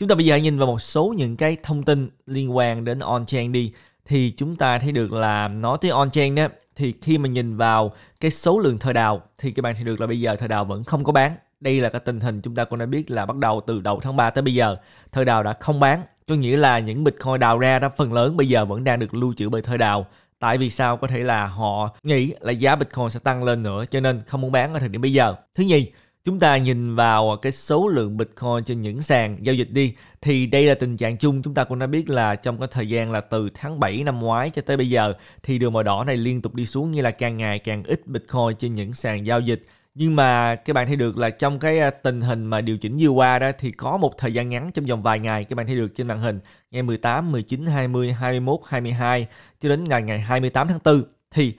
Chúng ta bây giờ nhìn vào một số những cái thông tin liên quan đến on-chain đi thì chúng ta thấy được là nói tới on-chain đó thì khi mà nhìn vào cái số lượng thời đào thì các bạn thấy được là bây giờ thời đào vẫn không có bán. Đây là cái tình hình chúng ta cũng đã biết là bắt đầu từ đầu tháng 3 tới bây giờ thời đào đã không bán. Có nghĩa là những Bitcoin đào ra đó phần lớn bây giờ vẫn đang được lưu trữ bởi thời đào. Tại vì sao? Có thể là họ nghĩ là giá Bitcoin sẽ tăng lên nữa cho nên không muốn bán ở thời điểm bây giờ. Thứ nhì, chúng ta nhìn vào cái số lượng Bitcoin trên những sàn giao dịch đi thì đây là tình trạng chung chúng ta cũng đã biết là trong cái thời gian là từ tháng 7 năm ngoái cho tới bây giờ thì đường màu đỏ này liên tục đi xuống như là càng ngày càng ít Bitcoin trên những sàn giao dịch nhưng mà các bạn thấy được là trong cái à, tình hình mà điều chỉnh vừa qua đó thì có một thời gian ngắn trong vòng vài ngày các bạn thấy được trên màn hình ngày 18, 19, 20, 21, 22 cho đến ngày ngày 28 tháng 4 thì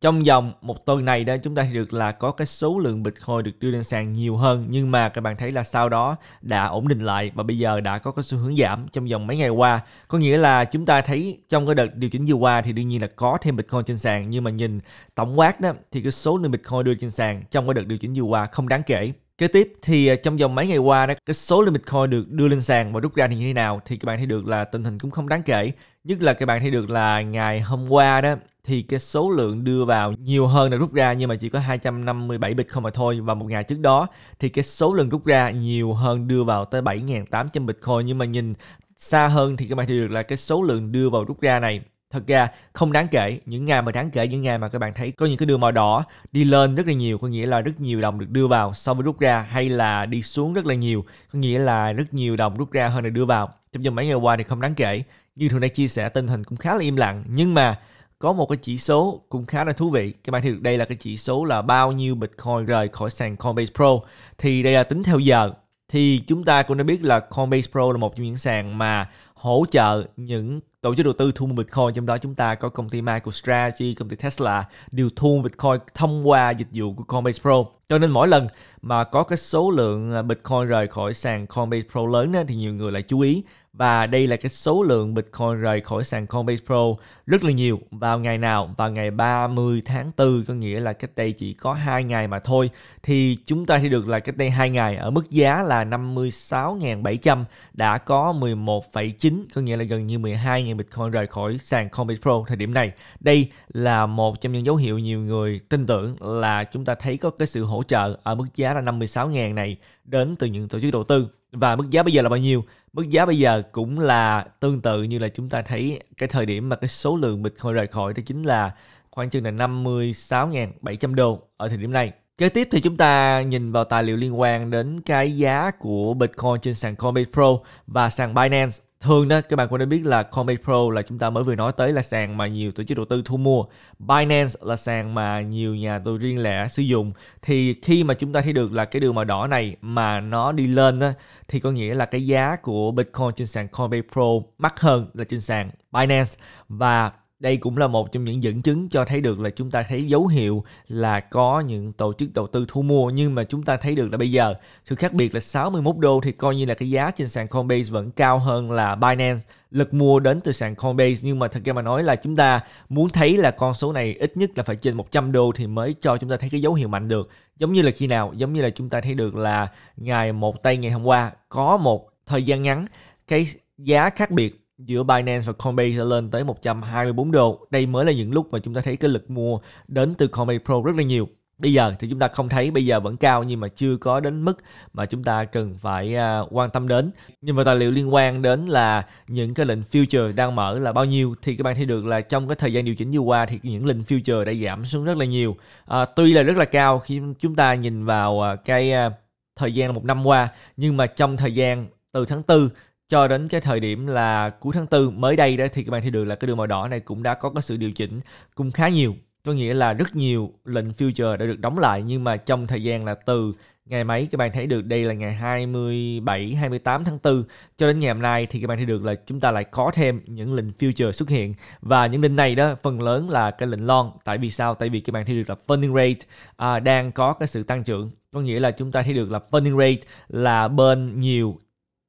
trong vòng một tuần này đó chúng ta được là có cái số lượng Bitcoin được đưa lên sàn nhiều hơn nhưng mà các bạn thấy là sau đó đã ổn định lại và bây giờ đã có cái xu hướng giảm trong vòng mấy ngày qua. Có nghĩa là chúng ta thấy trong cái đợt điều chỉnh vừa qua thì đương nhiên là có thêm Bitcoin trên sàn nhưng mà nhìn tổng quát đó thì cái số lượng Bitcoin đưa trên sàn trong cái đợt điều chỉnh vừa qua không đáng kể. Kế tiếp thì à, trong vòng mấy ngày qua đó, cái số limit coin được đưa lên sàn và rút ra thì như thế nào thì các bạn thấy được là tình hình cũng không đáng kể. Nhất là các bạn thấy được là ngày hôm qua đó thì cái số lượng đưa vào nhiều hơn là rút ra nhưng mà chỉ có 257 bitcoin mà thôi và một ngày trước đó thì cái số lượng rút ra nhiều hơn đưa vào tới 7.800 bitcoin nhưng mà nhìn xa hơn thì các bạn thấy được là cái số lượng đưa vào rút ra này thật ra không đáng kể những ngày mà đáng kể những ngày mà các bạn thấy có những cái đường màu đỏ đi lên rất là nhiều có nghĩa là rất nhiều đồng được đưa vào so với rút ra hay là đi xuống rất là nhiều có nghĩa là rất nhiều đồng rút ra hơn là đưa vào trong vòng mấy ngày qua thì không đáng kể như thường đã chia sẻ tình hình cũng khá là im lặng nhưng mà có một cái chỉ số cũng khá là thú vị các bạn thấy được đây là cái chỉ số là bao nhiêu bitcoin rời khỏi sàn Coinbase Pro thì đây là tính theo giờ thì chúng ta cũng đã biết là Coinbase Pro là một trong những sàn mà hỗ trợ những tổ chức đầu tư thu mua Bitcoin trong đó chúng ta có công ty MicroStrategy, công ty Tesla đều thu mua Bitcoin thông qua dịch vụ của Coinbase Pro. Cho nên mỗi lần mà có cái số lượng à, Bitcoin rời khỏi sàn Coinbase Pro lớn đó, thì nhiều người lại chú ý và đây là cái số lượng Bitcoin rời khỏi sàn Coinbase Pro rất là nhiều vào ngày nào vào ngày 30 tháng 4 có nghĩa là cách đây chỉ có 2 ngày mà thôi thì chúng ta thì được là cách đây 2 ngày ở mức giá là 56.700 đã có 11,9 có nghĩa là gần như 12.000 hiện Bitcoin rời khỏi sàn Coinbase Pro thời điểm này. Đây là một trong những dấu hiệu nhiều người tin tưởng là chúng ta thấy có cái sự hỗ trợ ở mức giá là 56.000 này đến từ những tổ chức đầu tư. Và mức giá bây giờ là bao nhiêu? Mức giá bây giờ cũng là tương tự như là chúng ta thấy cái thời điểm mà cái số lượng Bitcoin rời khỏi đó chính là khoảng chừng là 56.700 đô ở thời điểm này. Kế tiếp thì chúng ta nhìn vào tài liệu liên quan đến cái giá của Bitcoin trên sàn Coinbase Pro và sàn Binance thường đó các bạn cũng đã biết là Coinbase Pro là chúng ta mới vừa nói tới là sàn mà nhiều tổ chức đầu tư thu mua Binance là sàn mà nhiều nhà đầu tư riêng lẻ sử dụng thì khi mà chúng ta thấy được là cái đường màu đỏ này mà nó đi lên đó, thì có nghĩa là cái giá của Bitcoin trên sàn Coinbase Pro mắc hơn là trên sàn Binance và đây cũng là một trong những dẫn chứng cho thấy được là chúng ta thấy dấu hiệu là có những tổ chức đầu tư thu mua nhưng mà chúng ta thấy được là bây giờ sự khác biệt là 61 đô thì coi như là cái giá trên sàn Coinbase vẫn cao hơn là Binance lực mua đến từ sàn Coinbase nhưng mà thật ra mà nói là chúng ta muốn thấy là con số này ít nhất là phải trên 100 đô thì mới cho chúng ta thấy cái dấu hiệu mạnh được. Giống như là khi nào, giống như là chúng ta thấy được là ngày một tây ngày hôm qua có một thời gian ngắn cái giá khác biệt giữa Binance và Coinbase đã lên tới 124 đô. Đây mới là những lúc mà chúng ta thấy cái lực mua đến từ Coinbase Pro rất là nhiều. Bây giờ thì chúng ta không thấy, bây giờ vẫn cao nhưng mà chưa có đến mức mà chúng ta cần phải à, quan tâm đến. Nhưng mà tài liệu liên quan đến là những cái lệnh future đang mở là bao nhiêu thì các bạn thấy được là trong cái thời gian điều chỉnh vừa qua thì những lệnh future đã giảm xuống rất là nhiều. À, tuy là rất là cao khi chúng ta nhìn vào à, cái à, thời gian một năm qua nhưng mà trong thời gian từ tháng 4 cho đến cái thời điểm là cuối tháng tư mới đây đó thì các bạn thấy được là cái đường màu đỏ này cũng đã có cái sự điều chỉnh cũng khá nhiều có nghĩa là rất nhiều lệnh future đã được đóng lại nhưng mà trong thời gian là từ ngày mấy các bạn thấy được đây là ngày 27 28 tháng 4 cho đến ngày hôm nay thì các bạn thấy được là chúng ta lại có thêm những lệnh future xuất hiện và những lệnh này đó phần lớn là cái lệnh long tại vì sao tại vì các bạn thấy được là funding rate à, đang có cái sự tăng trưởng có nghĩa là chúng ta thấy được là funding rate là bên nhiều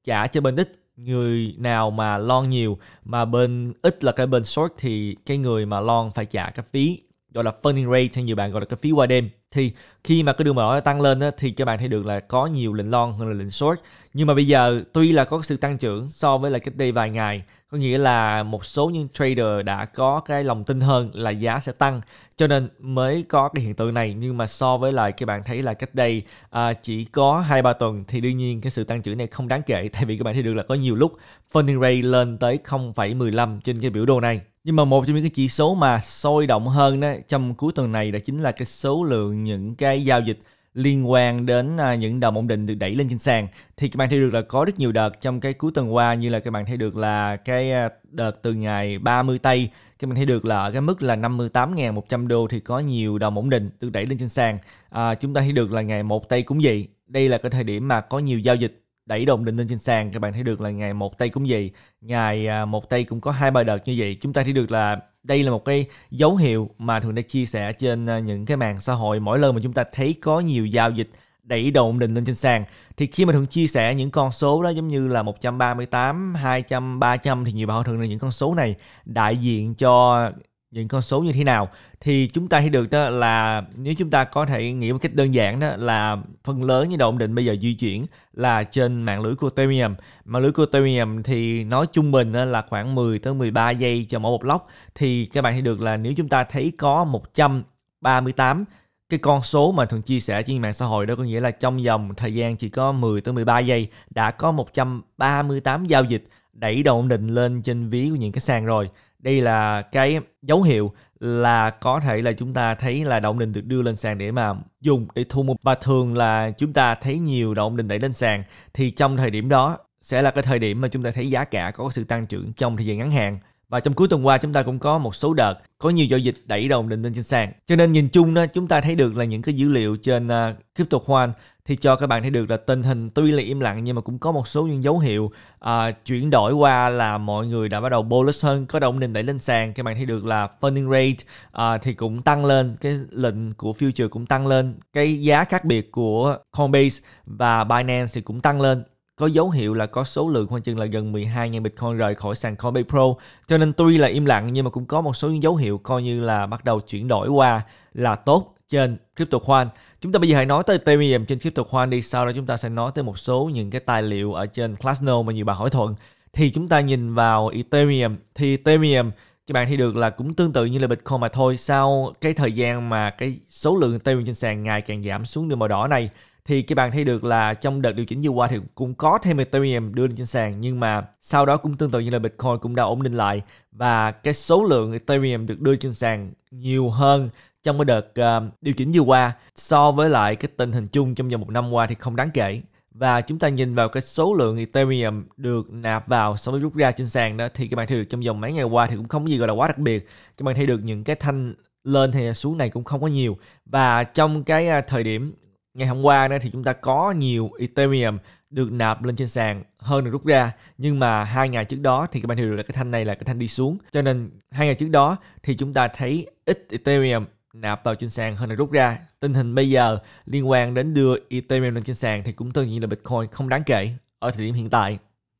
trả cho bên ít người nào mà lon nhiều mà bên ít là cái bên short thì cái người mà lon phải trả cái phí gọi là funding rate hay nhiều bạn gọi là cái phí qua đêm thì khi mà cái đường mỏ tăng lên á, thì các bạn thấy được là có nhiều lệnh long hơn là lệnh short nhưng mà bây giờ tuy là có sự tăng trưởng so với lại cách đây vài ngày có nghĩa là một số những trader đã có cái lòng tin hơn là giá sẽ tăng cho nên mới có cái hiện tượng này nhưng mà so với lại các bạn thấy là cách đây à, chỉ có hai ba tuần thì đương nhiên cái sự tăng trưởng này không đáng kể tại vì các bạn thấy được là có nhiều lúc funding rate lên tới 0,15 trên cái biểu đồ này nhưng mà một trong những cái chỉ số mà sôi động hơn đó trong cuối tuần này đó chính là cái số lượng những cái giao dịch liên quan đến à, những đồng ổn định được đẩy lên trên sàn thì các bạn thấy được là có rất nhiều đợt trong cái cuối tuần qua như là các bạn thấy được là cái à, đợt từ ngày 30 tây các bạn thấy được là ở cái mức là 58.100 đô thì có nhiều đồng ổn định được đẩy lên trên sàn à, chúng ta thấy được là ngày 1 tây cũng vậy đây là cái thời điểm mà có nhiều giao dịch đẩy đồng định lên trên sàn các bạn thấy được là ngày một tay cũng gì ngày à, một tay cũng có hai ba đợt như vậy chúng ta thấy được là đây là một cái dấu hiệu mà thường đã chia sẻ trên à, những cái mạng xã hội mỗi lần mà chúng ta thấy có nhiều giao dịch đẩy đồng ổn định lên trên sàn thì khi mà thường chia sẻ những con số đó giống như là 138, 200, 300 thì nhiều bạn thường là những con số này đại diện cho những con số như thế nào thì chúng ta thấy được đó là nếu chúng ta có thể nghĩ một cách đơn giản đó là phần lớn những độ ổn định bây giờ di chuyển là trên mạng lưới của Ethereum. Mạng lưới của Ethereum thì nói trung bình là khoảng 10 tới 13 giây cho mỗi một block thì các bạn thấy được là nếu chúng ta thấy có 138 cái con số mà thường chia sẻ trên mạng xã hội đó có nghĩa là trong vòng thời gian chỉ có 10 tới 13 giây đã có 138 giao dịch đẩy độ ổn định lên trên ví của những cái sàn rồi đây là cái dấu hiệu là có thể là chúng ta thấy là động đình được đưa lên sàn để mà dùng để thu mua và thường là chúng ta thấy nhiều động đình đẩy lên sàn thì trong thời điểm đó sẽ là cái thời điểm mà chúng ta thấy giá cả có sự tăng trưởng trong thời gian ngắn hạn và trong cuối tuần qua chúng ta cũng có một số đợt có nhiều giao dịch đẩy đồng định lên trên sàn. Cho nên nhìn chung đó chúng ta thấy được là những cái dữ liệu trên uh, à, crypto khoan thì cho các bạn thấy được là tình hình tuy là im lặng nhưng mà cũng có một số những dấu hiệu uh, chuyển đổi qua là mọi người đã bắt đầu bullish hơn, có động định đẩy lên sàn. Các bạn thấy được là funding rate uh, thì cũng tăng lên, cái lệnh của future cũng tăng lên, cái giá khác biệt của Coinbase và Binance thì cũng tăng lên có dấu hiệu là có số lượng khoảng chừng là gần 12.000 Bitcoin rời khỏi sàn Coinbase Pro. Cho nên tuy là im lặng nhưng mà cũng có một số những dấu hiệu coi như là bắt đầu chuyển đổi qua là tốt trên CryptoCoin. Chúng ta bây giờ hãy nói tới Ethereum trên CryptoCoin đi, sau đó chúng ta sẽ nói tới một số những cái tài liệu ở trên Classnode mà nhiều bạn hỏi thuận. Thì chúng ta nhìn vào Ethereum thì Ethereum các bạn thấy được là cũng tương tự như là Bitcoin mà thôi sau cái thời gian mà cái số lượng Ethereum trên sàn ngày càng giảm xuống đường màu đỏ này thì các bạn thấy được là trong đợt điều chỉnh vừa qua thì cũng có thêm Ethereum đưa lên trên sàn nhưng mà sau đó cũng tương tự như là Bitcoin cũng đã ổn định lại và cái số lượng Ethereum được đưa trên sàn nhiều hơn trong cái đợt uh, điều chỉnh vừa qua so với lại cái tình hình chung trong vòng một năm qua thì không đáng kể và chúng ta nhìn vào cái số lượng Ethereum được nạp vào so với rút ra trên sàn đó thì các bạn thấy được trong vòng mấy ngày qua thì cũng không có gì gọi là quá đặc biệt các bạn thấy được những cái thanh lên thì xuống này cũng không có nhiều và trong cái ờ, thời điểm Ngày hôm qua thì chúng ta có nhiều Ethereum được nạp lên trên sàn hơn được rút ra nhưng mà hai ngày trước đó thì các bạn hiểu được là cái thanh này là cái thanh đi xuống cho nên hai ngày trước đó thì chúng ta thấy ít Ethereum nạp vào trên sàn hơn là rút ra tình hình bây giờ liên quan đến đưa Ethereum lên trên sàn thì cũng tương nhiên là Bitcoin không đáng kể ở thời điểm hiện tại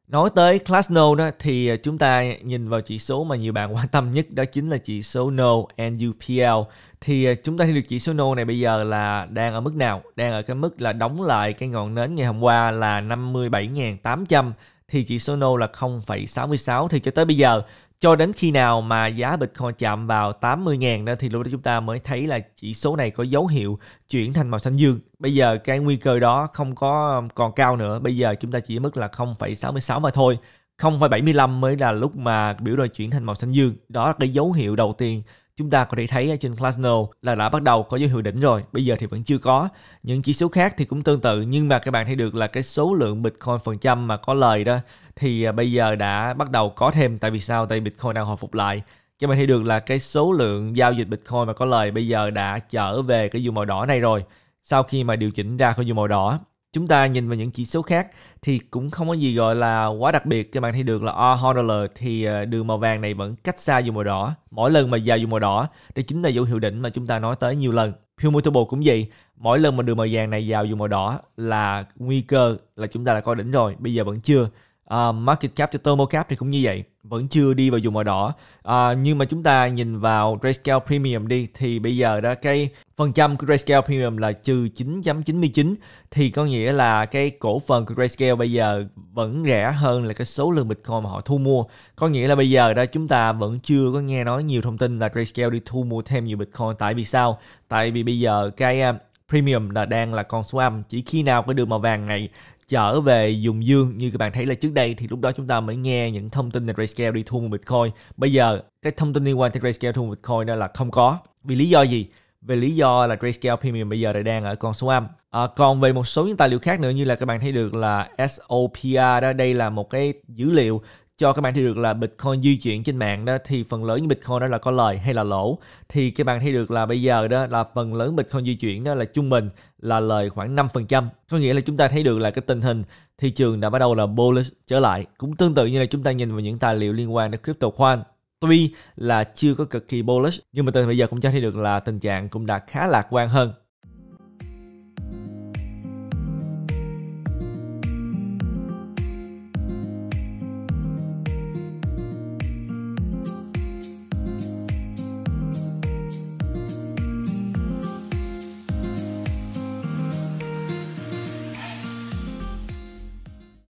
Nói tới Classno đó thì ờ, chúng ta nhìn vào chỉ số mà nhiều bạn quan tâm nhất đó chính là chỉ số No NUPL Thì ờ, chúng ta thấy được chỉ số No này bây giờ là đang ở mức nào? Đang ở cái mức là đóng lại cái ngọn nến ngày hôm qua là 57.800 thì chỉ số nô là 0,66 thì cho tới bây giờ cho đến khi nào mà giá Bitcoin chạm vào 80.000 đó thì lúc đó chúng ta mới thấy là chỉ số này có dấu hiệu chuyển thành màu xanh dương. Bây giờ cái nguy cơ đó không có um, còn cao nữa, bây giờ chúng ta chỉ mức là 0,66 mà thôi. 0,75 mới là lúc mà biểu đồ chuyển thành màu xanh dương. Đó là cái dấu hiệu đầu tiên chúng ta có thể thấy ờ, trên Klasno là đã bắt đầu có dấu hiệu đỉnh rồi, bây giờ thì vẫn chưa có. Những chỉ số khác thì cũng tương tự nhưng mà các bạn thấy được là cái số lượng Bitcoin phần trăm mà có lời đó thì ờ, bây giờ đã bắt đầu có thêm tại vì sao? Tại Bitcoin đang hồi phục lại. Các bạn thấy được là cái số lượng giao dịch Bitcoin mà có lời bây giờ đã trở về cái vùng màu đỏ này rồi sau khi mà điều chỉnh ra khỏi vùng màu đỏ chúng ta nhìn vào những chỉ số khác thì cũng không có gì gọi là quá đặc biệt trên bạn thấy được là R Hornell thì ờ, đường màu vàng này vẫn cách xa dù màu đỏ. Mỗi lần mà vào dù màu đỏ, đây chính là dấu hiệu đỉnh mà chúng ta nói tới nhiều lần. Humutable cũng vậy, mỗi lần mà đường màu vàng này vào dù màu đỏ là nguy cơ là chúng ta đã coi đỉnh rồi, bây giờ vẫn chưa. Uh, market cap cho thermal cap thì cũng như vậy vẫn chưa đi vào vùng màu đỏ uh, nhưng mà chúng ta nhìn vào grayscale premium đi thì bây giờ đó cái phần trăm của grayscale premium là trừ 9.99 thì có nghĩa là cái cổ phần của grayscale bây giờ vẫn rẻ hơn là cái số lượng bitcoin mà họ thu mua có nghĩa là bây giờ đó chúng ta vẫn chưa có nghe nói nhiều thông tin là grayscale đi thu mua thêm nhiều bitcoin tại vì sao tại vì bây giờ cái Premium là đang là con số âm chỉ khi nào cái đường màu vàng này trở về dùng dương như các bạn thấy là trước đây thì lúc đó chúng ta mới nghe những thông tin là Grayscale đi thu mua Bitcoin bây giờ cái thông tin liên quan tới Grayscale thua mua Bitcoin đó là không có vì lý do gì về lý do là Grayscale Premium bây giờ lại đang ở con số âm. À, còn về một số những tài liệu khác nữa như là các bạn thấy được là SOPR đó đây là một cái dữ liệu cho các bạn thấy được là Bitcoin di chuyển trên mạng đó thì phần lớn những Bitcoin đó là có lời hay là lỗ thì các bạn thấy được là bây giờ đó là phần lớn Bitcoin di chuyển đó là trung bình là lời khoảng 5% có nghĩa là chúng ta thấy được là cái tình hình thị trường đã bắt đầu là bullish trở lại cũng tương tự như là chúng ta nhìn vào những tài liệu liên quan đến crypto khoan tuy là chưa có cực kỳ bullish nhưng mà từ bây giờ cũng cho thấy được là tình trạng cũng đã khá lạc quan hơn